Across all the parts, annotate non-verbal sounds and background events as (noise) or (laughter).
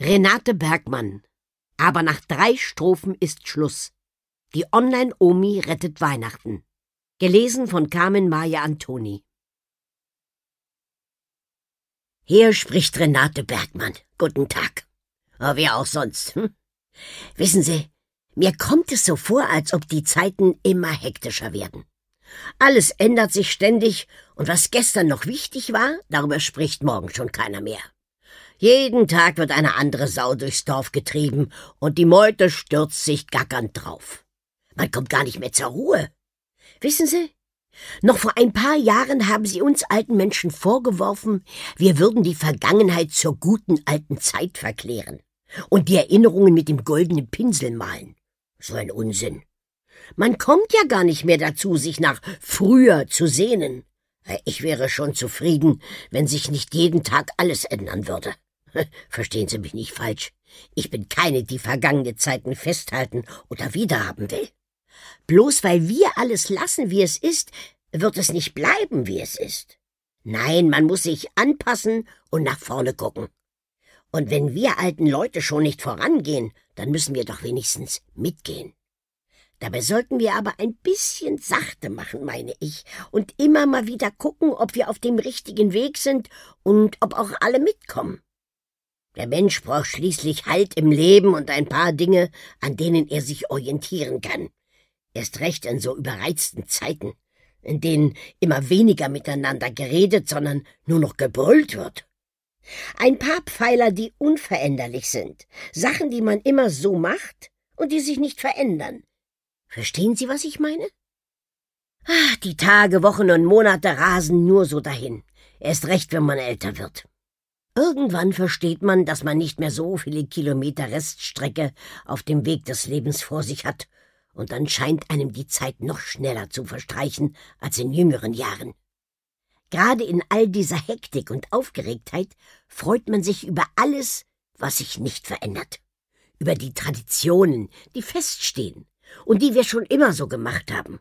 Renate Bergmann. Aber nach drei Strophen ist Schluss. Die Online-Omi rettet Weihnachten. Gelesen von Carmen Maya Antoni. Hier spricht Renate Bergmann. Guten Tag. Aber oh, wer auch sonst. Hm? Wissen Sie, mir kommt es so vor, als ob die Zeiten immer hektischer werden. Alles ändert sich ständig, und was gestern noch wichtig war, darüber spricht morgen schon keiner mehr. Jeden Tag wird eine andere Sau durchs Dorf getrieben und die Meute stürzt sich gackernd drauf. Man kommt gar nicht mehr zur Ruhe. Wissen Sie, noch vor ein paar Jahren haben Sie uns alten Menschen vorgeworfen, wir würden die Vergangenheit zur guten alten Zeit verklären und die Erinnerungen mit dem goldenen Pinsel malen. So ein Unsinn. Man kommt ja gar nicht mehr dazu, sich nach früher zu sehnen. Ich wäre schon zufrieden, wenn sich nicht jeden Tag alles ändern würde. (laughs) Verstehen Sie mich nicht falsch. Ich bin keine, die vergangene Zeiten festhalten oder wiederhaben will. Bloß weil wir alles lassen, wie es ist, wird es nicht bleiben, wie es ist. Nein, man muss sich anpassen und nach vorne gucken. Und wenn wir alten Leute schon nicht vorangehen, dann müssen wir doch wenigstens mitgehen. Dabei sollten wir aber ein bisschen sachte machen, meine ich, und immer mal wieder gucken, ob wir auf dem richtigen Weg sind und ob auch alle mitkommen. Der Mensch braucht schließlich Halt im Leben und ein paar Dinge, an denen er sich orientieren kann. Erst recht in so überreizten Zeiten, in denen immer weniger miteinander geredet, sondern nur noch gebrüllt wird. Ein paar Pfeiler, die unveränderlich sind, Sachen, die man immer so macht und die sich nicht verändern. Verstehen Sie, was ich meine? Ach, die Tage, Wochen und Monate rasen nur so dahin. Erst recht, wenn man älter wird. Irgendwann versteht man, dass man nicht mehr so viele Kilometer Reststrecke auf dem Weg des Lebens vor sich hat, und dann scheint einem die Zeit noch schneller zu verstreichen als in jüngeren Jahren. Gerade in all dieser Hektik und Aufgeregtheit freut man sich über alles, was sich nicht verändert, über die Traditionen, die feststehen und die wir schon immer so gemacht haben.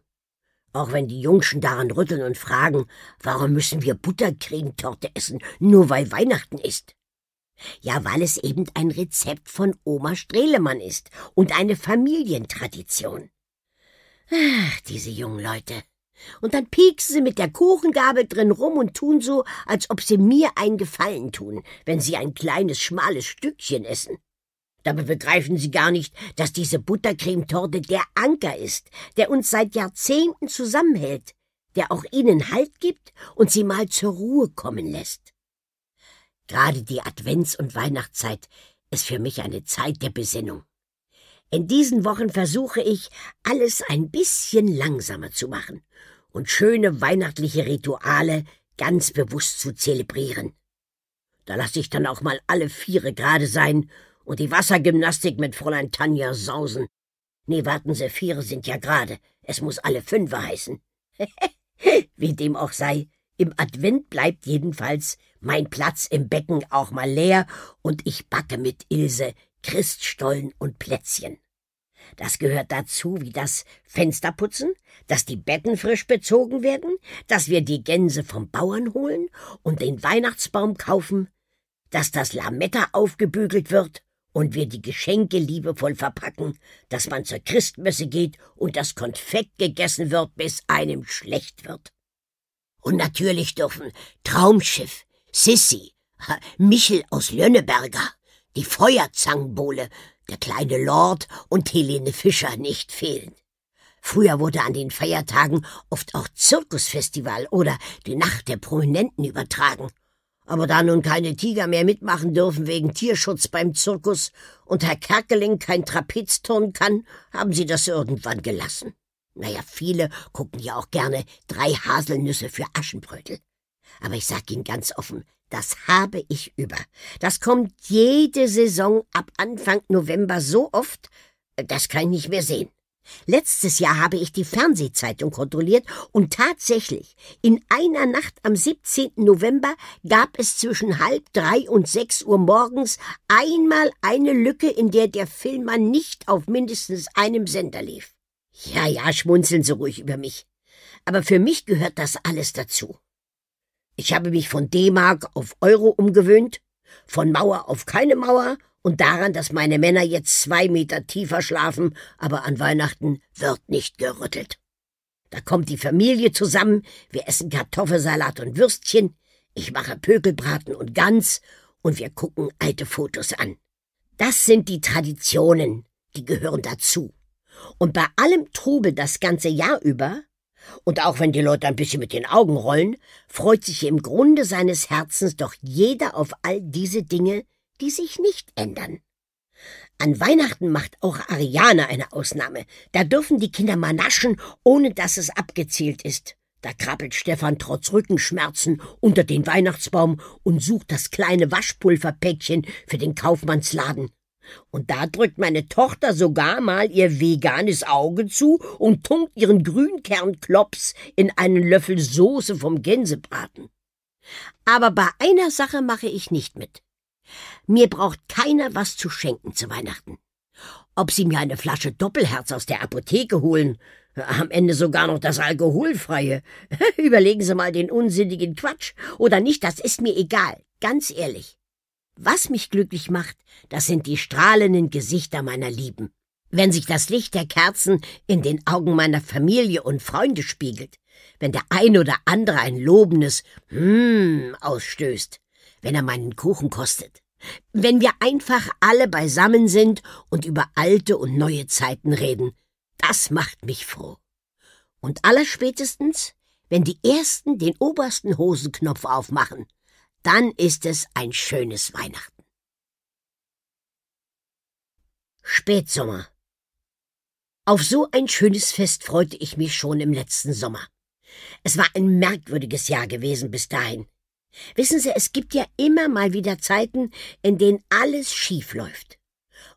Auch wenn die Jungschen daran rütteln und fragen, warum müssen wir Buttercremetorte essen, nur weil Weihnachten ist? Ja, weil es eben ein Rezept von Oma Strelemann ist und eine Familientradition. Ach, diese jungen Leute. Und dann pieksen sie mit der Kuchengabel drin rum und tun so, als ob sie mir einen Gefallen tun, wenn sie ein kleines, schmales Stückchen essen. Dabei begreifen Sie gar nicht, dass diese Buttercremetorte der Anker ist, der uns seit Jahrzehnten zusammenhält, der auch Ihnen Halt gibt und Sie mal zur Ruhe kommen lässt. Gerade die Advents- und Weihnachtszeit ist für mich eine Zeit der Besinnung. In diesen Wochen versuche ich, alles ein bisschen langsamer zu machen und schöne weihnachtliche Rituale ganz bewusst zu zelebrieren. Da lasse ich dann auch mal alle Viere gerade sein und die Wassergymnastik mit Fräulein Tanja sausen. Nee, warten Sie, Viere sind ja gerade. Es muss alle Fünfe heißen. (laughs) Wie dem auch sei, im Advent bleibt jedenfalls mein Platz im Becken auch mal leer und ich backe mit Ilse Christstollen und Plätzchen. Das gehört dazu, wie das Fenster putzen, dass die Betten frisch bezogen werden, dass wir die Gänse vom Bauern holen und den Weihnachtsbaum kaufen, dass das Lametta aufgebügelt wird und wir die Geschenke liebevoll verpacken, dass man zur Christmesse geht und das Konfekt gegessen wird, bis einem schlecht wird. Und natürlich dürfen Traumschiff, Sissi, Michel aus Lönneberger, die Feuerzangenbowle, der kleine Lord und Helene Fischer nicht fehlen. Früher wurde an den Feiertagen oft auch Zirkusfestival oder die Nacht der Prominenten übertragen aber da nun keine Tiger mehr mitmachen dürfen wegen Tierschutz beim Zirkus und Herr Kerkeling kein Trapez turnen kann, haben sie das irgendwann gelassen. Naja, viele gucken ja auch gerne drei Haselnüsse für Aschenbrötel. Aber ich sag Ihnen ganz offen, das habe ich über. Das kommt jede Saison ab Anfang November so oft, äh, das kann ich nicht mehr sehen. Letztes Jahr habe ich die Fernsehzeitung kontrolliert und tatsächlich, in einer Nacht am 17. November gab es zwischen halb drei und sechs Uhr morgens einmal eine Lücke, in der der Filmmann nicht auf mindestens einem Sender lief. Ja, ja, schmunzeln Sie ruhig über mich. Aber für mich gehört das alles dazu. Ich habe mich von D-Mark auf Euro umgewöhnt, von Mauer auf keine Mauer und daran, dass meine Männer jetzt zwei Meter tiefer schlafen, aber an Weihnachten wird nicht gerüttelt. Da kommt die Familie zusammen, wir essen Kartoffelsalat und Würstchen, ich mache Pökelbraten und Gans und wir gucken alte Fotos an. Das sind die Traditionen, die gehören dazu. Und bei allem Trubel das ganze Jahr über, und auch wenn die Leute ein bisschen mit den Augen rollen, freut sich im Grunde seines Herzens doch jeder auf all diese Dinge, die sich nicht ändern. An Weihnachten macht auch Ariane eine Ausnahme. Da dürfen die Kinder mal naschen, ohne dass es abgezählt ist. Da krabbelt Stefan trotz Rückenschmerzen unter den Weihnachtsbaum und sucht das kleine Waschpulverpäckchen für den Kaufmannsladen. Und da drückt meine Tochter sogar mal ihr veganes Auge zu und tunkt ihren Grünkernklops in einen Löffel Soße vom Gänsebraten. Aber bei einer Sache mache ich nicht mit. Mir braucht keiner was zu schenken zu Weihnachten. Ob sie mir eine Flasche Doppelherz aus der Apotheke holen, am Ende sogar noch das Alkoholfreie. (laughs) Überlegen Sie mal den unsinnigen Quatsch oder nicht, das ist mir egal, ganz ehrlich. Was mich glücklich macht, das sind die strahlenden Gesichter meiner Lieben. Wenn sich das Licht der Kerzen in den Augen meiner Familie und Freunde spiegelt, wenn der ein oder andere ein lobendes Hm ausstößt, wenn er meinen Kuchen kostet. Wenn wir einfach alle beisammen sind und über alte und neue Zeiten reden, das macht mich froh. Und allerspätestens, wenn die Ersten den obersten Hosenknopf aufmachen, dann ist es ein schönes Weihnachten. Spätsommer. Auf so ein schönes Fest freute ich mich schon im letzten Sommer. Es war ein merkwürdiges Jahr gewesen bis dahin. Wissen Sie, es gibt ja immer mal wieder Zeiten, in denen alles schief läuft.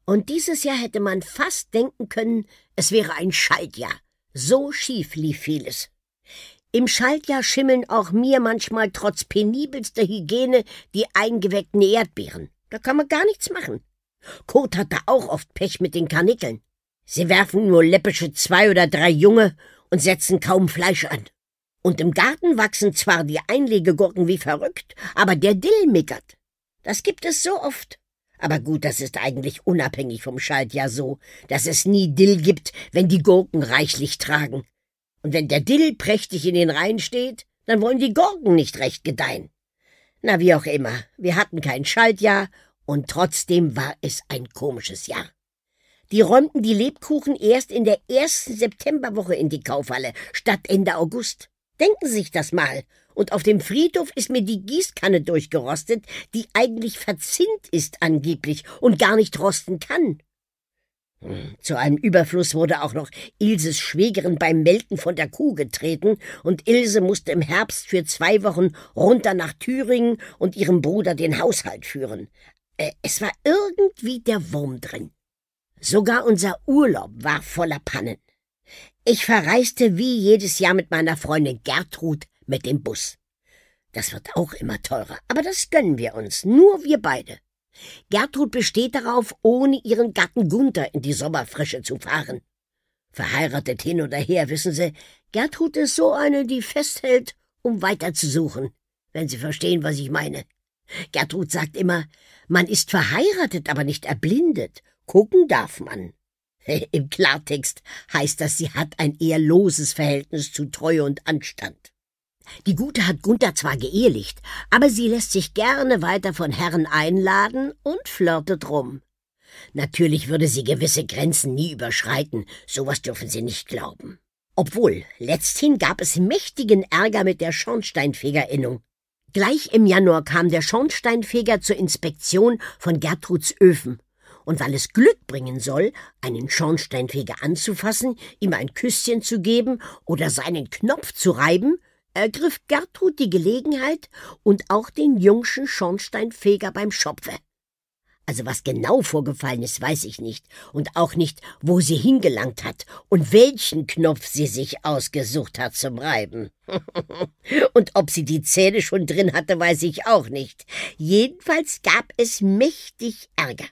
Und dieses Jahr hätte man fast denken können, es wäre ein Schaltjahr. So schief lief vieles. Im Schaltjahr schimmeln auch mir manchmal trotz penibelster Hygiene die eingeweckten Erdbeeren. Da kann man gar nichts machen. Kurt hat da auch oft Pech mit den Karnickeln. Sie werfen nur läppische zwei oder drei Junge und setzen kaum Fleisch an. Und im Garten wachsen zwar die Einlegegurken wie verrückt, aber der Dill mickert. Das gibt es so oft. Aber gut, das ist eigentlich unabhängig vom Schaltjahr so, dass es nie Dill gibt, wenn die Gurken reichlich tragen. Und wenn der Dill prächtig in den Reihen steht, dann wollen die Gurken nicht recht gedeihen. Na, wie auch immer, wir hatten kein Schaltjahr und trotzdem war es ein komisches Jahr. Die räumten die Lebkuchen erst in der ersten Septemberwoche in die Kaufhalle, statt Ende August. Denken Sie sich das mal. Und auf dem Friedhof ist mir die Gießkanne durchgerostet, die eigentlich verzinnt ist angeblich und gar nicht rosten kann. Hm, zu einem Überfluss wurde auch noch Ilses Schwägerin beim Melken von der Kuh getreten, und Ilse musste im Herbst für zwei Wochen runter nach Thüringen und ihrem Bruder den Haushalt führen. Äh, es war irgendwie der Wurm drin. Sogar unser Urlaub war voller Pannen. Ich verreiste wie jedes Jahr mit meiner Freundin Gertrud mit dem Bus. Das wird auch immer teurer, aber das gönnen wir uns, nur wir beide. Gertrud besteht darauf, ohne ihren Gatten Gunther in die Sommerfrische zu fahren. Verheiratet hin oder her, wissen Sie, Gertrud ist so eine, die festhält, um weiterzusuchen, wenn Sie verstehen, was ich meine. Gertrud sagt immer, man ist verheiratet, aber nicht erblindet. Gucken darf man. (laughs) Im Klartext heißt das, sie hat ein eher loses Verhältnis zu Treue und Anstand. Die Gute hat Gunther zwar geehelicht, aber sie lässt sich gerne weiter von Herren einladen und flirtet rum. Natürlich würde sie gewisse Grenzen nie überschreiten, sowas dürfen Sie nicht glauben. Obwohl, letzthin gab es mächtigen Ärger mit der Schornsteinfegerinnung. Gleich im Januar kam der Schornsteinfeger zur Inspektion von Gertruds Öfen und weil es Glück bringen soll, einen Schornsteinfeger anzufassen, ihm ein Küsschen zu geben oder seinen Knopf zu reiben, ergriff Gertrud die Gelegenheit und auch den jungschen Schornsteinfeger beim Schopfe. Also was genau vorgefallen ist, weiß ich nicht und auch nicht, wo sie hingelangt hat und welchen Knopf sie sich ausgesucht hat zum Reiben. (laughs) und ob sie die Zähne schon drin hatte, weiß ich auch nicht. Jedenfalls gab es mächtig Ärger.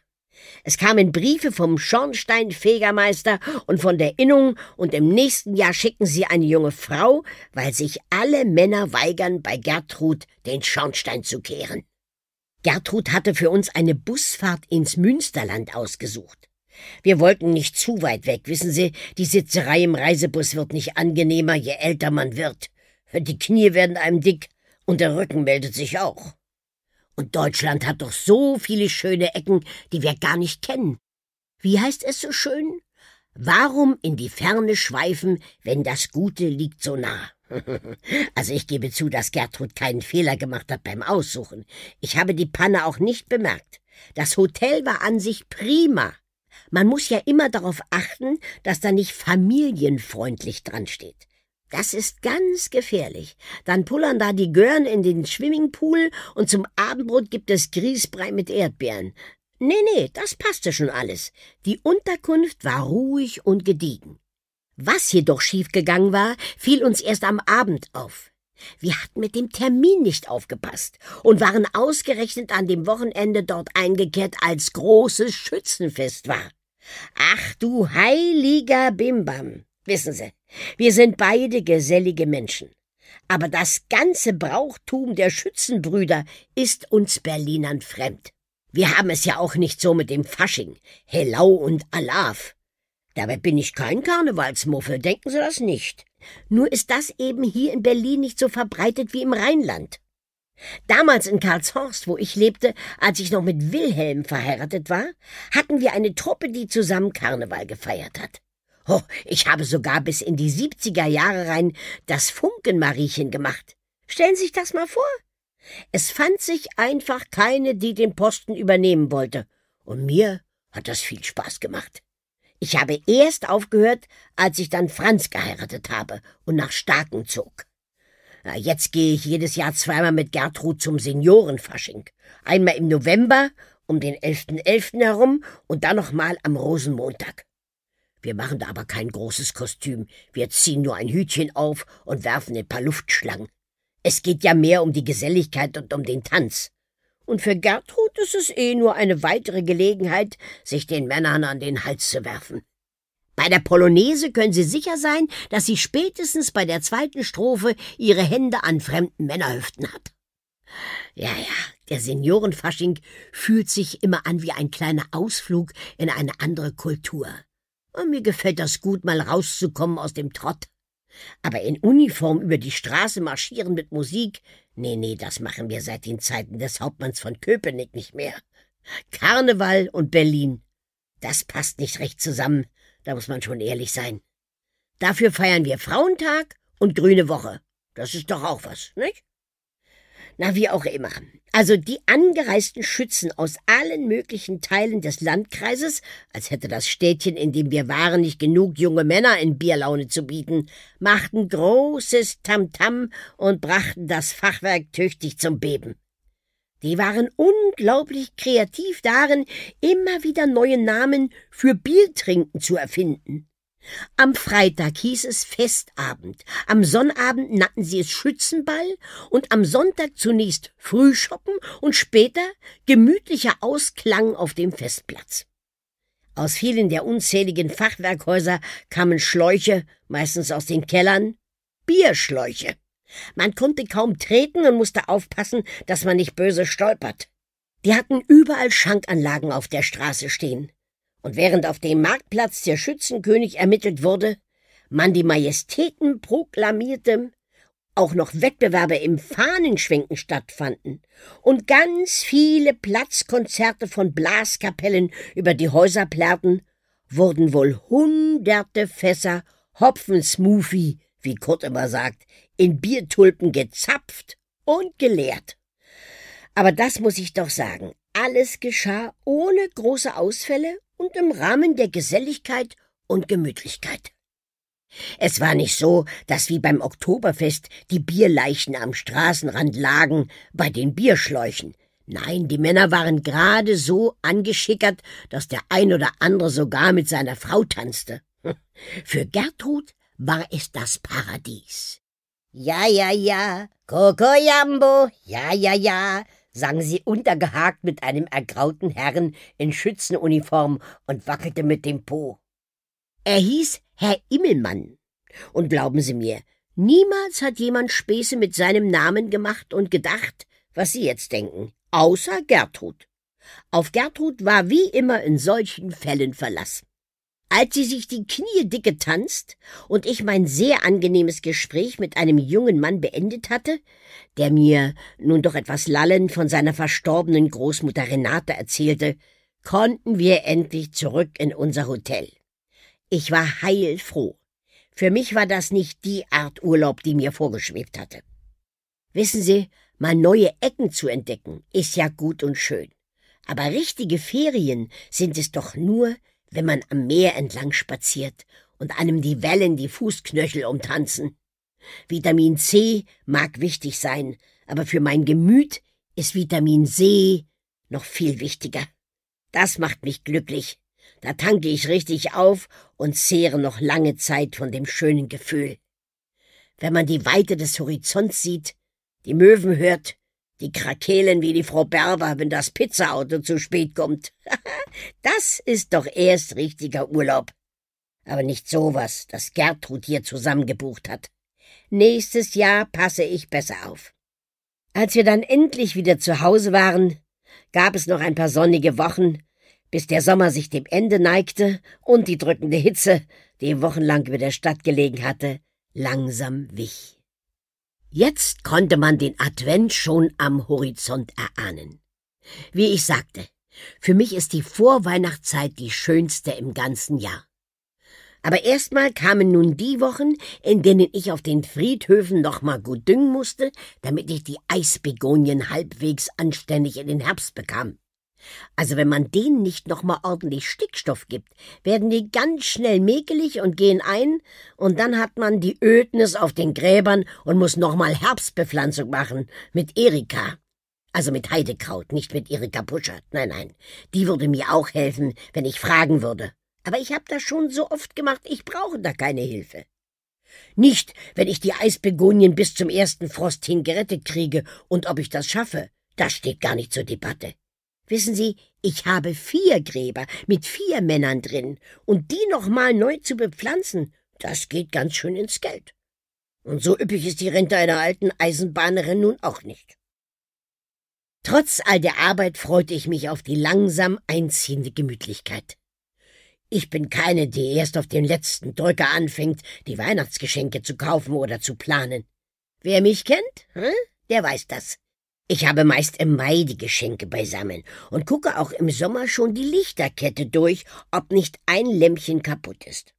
Es kamen Briefe vom Schornsteinfegermeister und von der Innung, und im nächsten Jahr schicken sie eine junge Frau, weil sich alle Männer weigern, bei Gertrud den Schornstein zu kehren. Gertrud hatte für uns eine Busfahrt ins Münsterland ausgesucht. Wir wollten nicht zu weit weg, wissen Sie, die Sitzerei im Reisebus wird nicht angenehmer, je älter man wird. Die Knie werden einem dick und der Rücken meldet sich auch. Und Deutschland hat doch so viele schöne Ecken, die wir gar nicht kennen. Wie heißt es so schön? Warum in die Ferne schweifen, wenn das Gute liegt so nah? (laughs) also ich gebe zu, dass Gertrud keinen Fehler gemacht hat beim Aussuchen. Ich habe die Panne auch nicht bemerkt. Das Hotel war an sich prima. Man muss ja immer darauf achten, dass da nicht familienfreundlich dran steht. Das ist ganz gefährlich. Dann pullern da die Görn in den Schwimmingpool und zum Abendbrot gibt es Grießbrei mit Erdbeeren. Nee, nee, das passte schon alles. Die Unterkunft war ruhig und gediegen. Was jedoch schiefgegangen war, fiel uns erst am Abend auf. Wir hatten mit dem Termin nicht aufgepasst und waren ausgerechnet an dem Wochenende dort eingekehrt, als großes Schützenfest war. Ach du heiliger Bimbam! Wissen Sie, wir sind beide gesellige Menschen. Aber das ganze Brauchtum der Schützenbrüder ist uns Berlinern fremd. Wir haben es ja auch nicht so mit dem Fasching, Hellau und Alaf. Dabei bin ich kein Karnevalsmuffel, denken Sie das nicht. Nur ist das eben hier in Berlin nicht so verbreitet wie im Rheinland. Damals in Karlshorst, wo ich lebte, als ich noch mit Wilhelm verheiratet war, hatten wir eine Truppe, die zusammen Karneval gefeiert hat. Oh, ich habe sogar bis in die 70er Jahre rein das Funkenmariechen gemacht. Stellen Sie sich das mal vor. Es fand sich einfach keine, die den Posten übernehmen wollte. Und mir hat das viel Spaß gemacht. Ich habe erst aufgehört, als ich dann Franz geheiratet habe und nach Starken zog. jetzt gehe ich jedes Jahr zweimal mit Gertrud zum Seniorenfasching. Einmal im November um den 11.11. .11. herum und dann nochmal am Rosenmontag. Wir machen da aber kein großes Kostüm. Wir ziehen nur ein Hütchen auf und werfen ein paar Luftschlangen. Es geht ja mehr um die Geselligkeit und um den Tanz. Und für Gertrud ist es eh nur eine weitere Gelegenheit, sich den Männern an den Hals zu werfen. Bei der Polonaise können Sie sicher sein, dass sie spätestens bei der zweiten Strophe ihre Hände an fremden Männerhüften hat. Ja, ja, der Seniorenfasching fühlt sich immer an wie ein kleiner Ausflug in eine andere Kultur. Und mir gefällt das gut, mal rauszukommen aus dem Trott. Aber in Uniform über die Straße marschieren mit Musik, nee, nee, das machen wir seit den Zeiten des Hauptmanns von Köpenick nicht mehr. Karneval und Berlin, das passt nicht recht zusammen, da muss man schon ehrlich sein. Dafür feiern wir Frauentag und Grüne Woche. Das ist doch auch was, nicht? Na, wie auch immer. Also die angereisten Schützen aus allen möglichen Teilen des Landkreises, als hätte das Städtchen, in dem wir waren, nicht genug junge Männer in Bierlaune zu bieten, machten großes Tamtam -Tam und brachten das Fachwerk tüchtig zum Beben. Die waren unglaublich kreativ darin, immer wieder neue Namen für Biertrinken zu erfinden. Am Freitag hieß es Festabend, am Sonnabend nannten sie es Schützenball und am Sonntag zunächst Frühschoppen und später gemütlicher Ausklang auf dem Festplatz. Aus vielen der unzähligen Fachwerkhäuser kamen Schläuche, meistens aus den Kellern, Bierschläuche. Man konnte kaum treten und musste aufpassen, dass man nicht böse stolpert. Die hatten überall Schankanlagen auf der Straße stehen und während auf dem Marktplatz der Schützenkönig ermittelt wurde, man die Majestäten proklamierte, auch noch Wettbewerbe im Fahnenschwenken stattfanden und ganz viele Platzkonzerte von Blaskapellen über die Häuser plärrten, wurden wohl hunderte Fässer Hopfensmoothie, wie Kurt immer sagt, in Biertulpen gezapft und geleert. Aber das muss ich doch sagen, alles geschah ohne große Ausfälle und im Rahmen der Geselligkeit und Gemütlichkeit. Es war nicht so, dass wie beim Oktoberfest die Bierleichen am Straßenrand lagen bei den Bierschläuchen. Nein, die Männer waren gerade so angeschickert, dass der ein oder andere sogar mit seiner Frau tanzte. (laughs) Für Gertrud war es das Paradies. Ja, ja, ja, Kokoyambo, ja, ja, ja, sang sie untergehakt mit einem ergrauten Herrn in Schützenuniform und wackelte mit dem Po. Er hieß Herr Immelmann. Und glauben Sie mir, niemals hat jemand Späße mit seinem Namen gemacht und gedacht, was Sie jetzt denken, außer Gertrud. Auf Gertrud war wie immer in solchen Fällen verlassen als sie sich die Knie dicke tanzt und ich mein sehr angenehmes Gespräch mit einem jungen Mann beendet hatte, der mir nun doch etwas lallend von seiner verstorbenen Großmutter Renate erzählte, konnten wir endlich zurück in unser Hotel. Ich war heilfroh. Für mich war das nicht die Art Urlaub, die mir vorgeschwebt hatte. Wissen Sie, mal neue Ecken zu entdecken, ist ja gut und schön. Aber richtige Ferien sind es doch nur, wenn man am Meer entlang spaziert und einem die Wellen die Fußknöchel umtanzen. Vitamin C mag wichtig sein, aber für mein Gemüt ist Vitamin C noch viel wichtiger. Das macht mich glücklich. Da tanke ich richtig auf und zehre noch lange Zeit von dem schönen Gefühl. Wenn man die Weite des Horizonts sieht, die Möwen hört die Krakelen wie die Frau Berber, wenn das Pizzaauto zu spät kommt. (laughs) das ist doch erst richtiger Urlaub. Aber nicht sowas, das Gertrud hier zusammengebucht hat. Nächstes Jahr passe ich besser auf. Als wir dann endlich wieder zu Hause waren, gab es noch ein paar sonnige Wochen, bis der Sommer sich dem Ende neigte und die drückende Hitze, die wochenlang über der Stadt gelegen hatte, langsam wich. Jetzt konnte man den Advent schon am Horizont erahnen. Wie ich sagte, für mich ist die Vorweihnachtszeit die schönste im ganzen Jahr. Aber erstmal kamen nun die Wochen, in denen ich auf den Friedhöfen nochmal gut düngen musste, damit ich die Eisbegonien halbwegs anständig in den Herbst bekam. Also wenn man denen nicht noch mal ordentlich Stickstoff gibt, werden die ganz schnell mäkelig und gehen ein, und dann hat man die Ödnis auf den Gräbern und muss noch mal Herbstbepflanzung machen mit Erika. Also mit Heidekraut, nicht mit Erika Puschert. Nein, nein, die würde mir auch helfen, wenn ich fragen würde. Aber ich habe das schon so oft gemacht, ich brauche da keine Hilfe. Nicht, wenn ich die Eisbegonien bis zum ersten Frost hin gerettet kriege und ob ich das schaffe, das steht gar nicht zur Debatte. Wissen Sie, ich habe vier Gräber mit vier Männern drin, und die nochmal neu zu bepflanzen, das geht ganz schön ins Geld. Und so üppig ist die Rente einer alten Eisenbahnerin nun auch nicht. Trotz all der Arbeit freute ich mich auf die langsam einziehende Gemütlichkeit. Ich bin keine, die erst auf den letzten Drücker anfängt, die Weihnachtsgeschenke zu kaufen oder zu planen. Wer mich kennt, hm, der weiß das. Ich habe meist im Mai die Geschenke beisammen und gucke auch im Sommer schon die Lichterkette durch, ob nicht ein Lämpchen kaputt ist.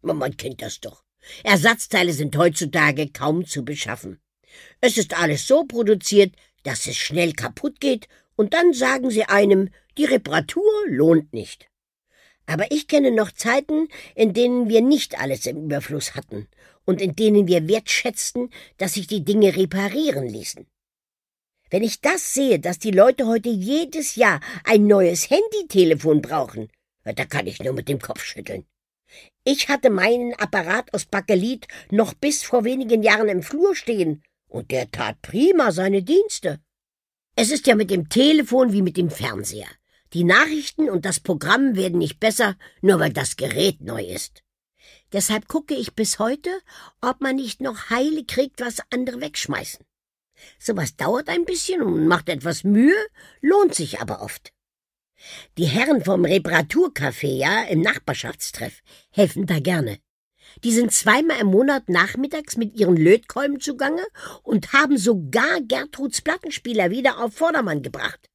Man kennt das doch. Ersatzteile sind heutzutage kaum zu beschaffen. Es ist alles so produziert, dass es schnell kaputt geht, und dann sagen sie einem, die Reparatur lohnt nicht. Aber ich kenne noch Zeiten, in denen wir nicht alles im Überfluss hatten und in denen wir wertschätzten, dass sich die Dinge reparieren ließen. Wenn ich das sehe, dass die Leute heute jedes Jahr ein neues Handytelefon brauchen, da kann ich nur mit dem Kopf schütteln. Ich hatte meinen Apparat aus Bakelit noch bis vor wenigen Jahren im Flur stehen, und der tat prima seine Dienste. Es ist ja mit dem Telefon wie mit dem Fernseher. Die Nachrichten und das Programm werden nicht besser, nur weil das Gerät neu ist. Deshalb gucke ich bis heute, ob man nicht noch Heile kriegt, was andere wegschmeißen. Sowas dauert ein bisschen und macht etwas Mühe, lohnt sich aber oft. Die Herren vom Reparaturcafé, ja, im Nachbarschaftstreff, helfen da gerne. Die sind zweimal im Monat nachmittags mit ihren Lötkolben zugange und haben sogar Gertruds Plattenspieler wieder auf Vordermann gebracht.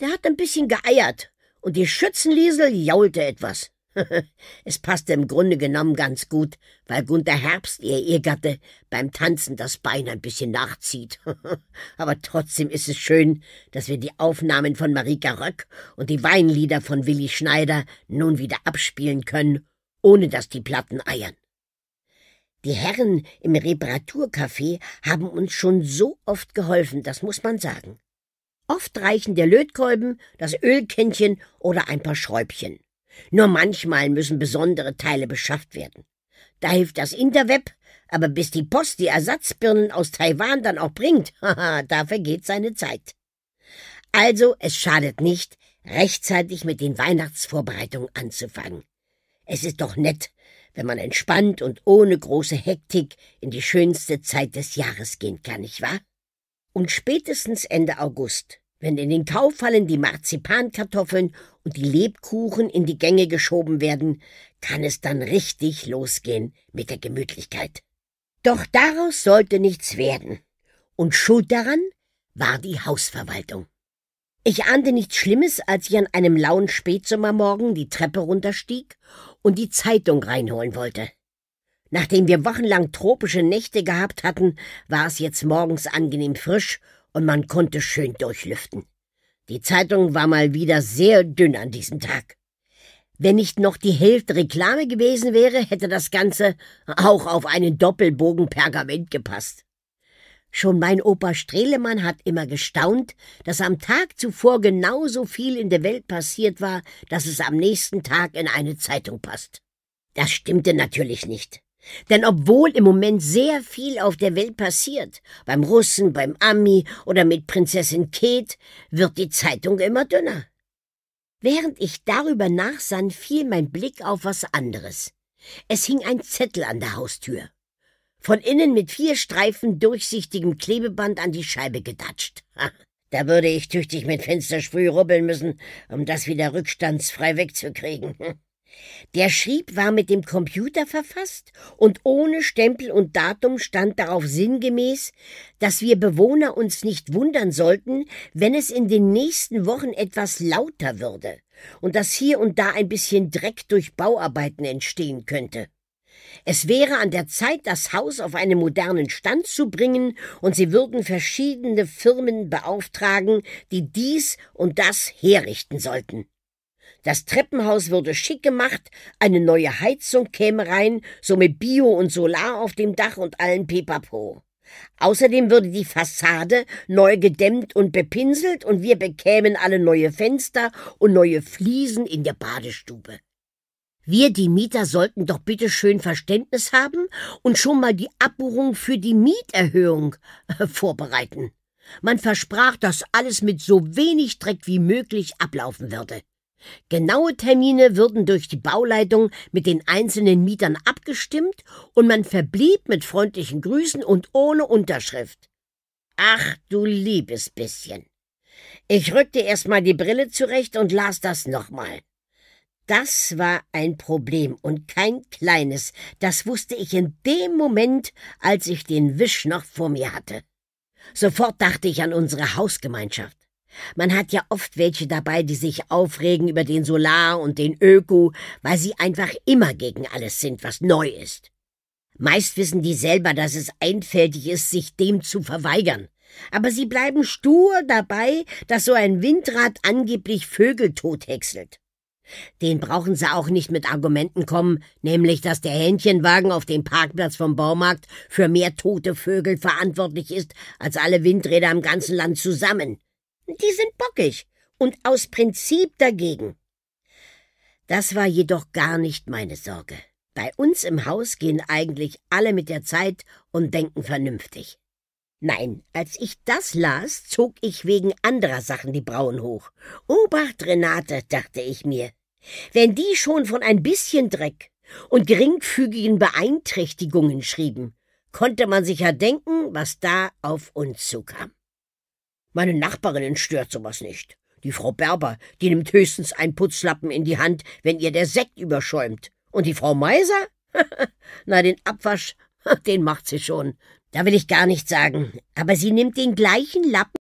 Der hat ein bisschen geeiert und die Schützenliesel jaulte etwas. (laughs) es passte im Grunde genommen ganz gut, weil Gunther Herbst, ihr Ehegatte, beim Tanzen das Bein ein bisschen nachzieht. (laughs) Aber trotzdem ist es schön, dass wir die Aufnahmen von Marika Röck und die Weinlieder von Willi Schneider nun wieder abspielen können, ohne dass die Platten eiern. Die Herren im Reparaturcafé haben uns schon so oft geholfen, das muss man sagen. Oft reichen der Lötkolben, das Ölkännchen oder ein paar Schräubchen. Nur manchmal müssen besondere Teile beschafft werden. Da hilft das Interweb, aber bis die Post die Ersatzbirnen aus Taiwan dann auch bringt, (laughs) da vergeht seine Zeit. Also, es schadet nicht, rechtzeitig mit den Weihnachtsvorbereitungen anzufangen. Es ist doch nett, wenn man entspannt und ohne große Hektik in die schönste Zeit des Jahres gehen kann, nicht wahr? Und spätestens Ende August, wenn in den Kaufhallen die Marzipankartoffeln und die Lebkuchen in die Gänge geschoben werden, kann es dann richtig losgehen mit der Gemütlichkeit. Doch daraus sollte nichts werden. Und schuld daran war die Hausverwaltung. Ich ahnte nichts Schlimmes, als ich an einem lauen Spätsommermorgen die Treppe runterstieg und die Zeitung reinholen wollte. Nachdem wir wochenlang tropische Nächte gehabt hatten, war es jetzt morgens angenehm frisch und man konnte schön durchlüften. Die Zeitung war mal wieder sehr dünn an diesem Tag. Wenn nicht noch die Hälfte Reklame gewesen wäre, hätte das Ganze auch auf einen Doppelbogen Pergament gepasst. Schon mein Opa Strelemann hat immer gestaunt, dass am Tag zuvor genauso viel in der Welt passiert war, dass es am nächsten Tag in eine Zeitung passt. Das stimmte natürlich nicht. Denn obwohl im Moment sehr viel auf der Welt passiert, beim Russen, beim Ami oder mit Prinzessin Kate, wird die Zeitung immer dünner. Während ich darüber nachsann, fiel mein Blick auf was anderes. Es hing ein Zettel an der Haustür. Von innen mit vier Streifen durchsichtigem Klebeband an die Scheibe gedatscht. Da würde ich tüchtig mit Fenstersprüh rubbeln müssen, um das wieder rückstandsfrei wegzukriegen. (laughs) Der Schrieb war mit dem Computer verfasst und ohne Stempel und Datum stand darauf sinngemäß, dass wir Bewohner uns nicht wundern sollten, wenn es in den nächsten Wochen etwas lauter würde und dass hier und da ein bisschen Dreck durch Bauarbeiten entstehen könnte. Es wäre an der Zeit, das Haus auf einen modernen Stand zu bringen, und sie würden verschiedene Firmen beauftragen, die dies und das herrichten sollten. Das Treppenhaus würde schick gemacht, eine neue Heizung käme rein, so mit Bio und Solar auf dem Dach und allen Pipapo. Außerdem würde die Fassade neu gedämmt und bepinselt und wir bekämen alle neue Fenster und neue Fliesen in der Badestube. Wir, die Mieter, sollten doch bitte schön Verständnis haben und schon mal die Abbuchung für die Mieterhöhung äh, vorbereiten. Man versprach, dass alles mit so wenig Dreck wie möglich ablaufen würde. Genaue Termine würden durch die Bauleitung mit den einzelnen Mietern abgestimmt und man verblieb mit freundlichen Grüßen und ohne Unterschrift. Ach du liebes bisschen. Ich rückte erstmal die Brille zurecht und las das nochmal. Das war ein Problem und kein kleines, das wusste ich in dem Moment, als ich den Wisch noch vor mir hatte. Sofort dachte ich an unsere Hausgemeinschaft. Man hat ja oft welche dabei, die sich aufregen über den Solar und den Öko, weil sie einfach immer gegen alles sind, was neu ist. Meist wissen die selber, dass es einfältig ist, sich dem zu verweigern. Aber sie bleiben stur dabei, dass so ein Windrad angeblich Vögel tothäckselt. Den brauchen sie auch nicht mit Argumenten kommen, nämlich dass der Hähnchenwagen auf dem Parkplatz vom Baumarkt für mehr tote Vögel verantwortlich ist als alle Windräder im ganzen Land zusammen. Die sind bockig und aus Prinzip dagegen. Das war jedoch gar nicht meine Sorge. Bei uns im Haus gehen eigentlich alle mit der Zeit und denken vernünftig. Nein, als ich das las, zog ich wegen anderer Sachen die Brauen hoch. Obacht, Renate, dachte ich mir. Wenn die schon von ein bisschen Dreck und geringfügigen Beeinträchtigungen schrieben, konnte man sich ja denken, was da auf uns zukam. Meine Nachbarinnen stört sowas nicht. Die Frau Berber, die nimmt höchstens einen Putzlappen in die Hand, wenn ihr der Sekt überschäumt. Und die Frau Meiser? (laughs) Na, den Abwasch, (laughs) den macht sie schon. Da will ich gar nichts sagen. Aber sie nimmt den gleichen Lappen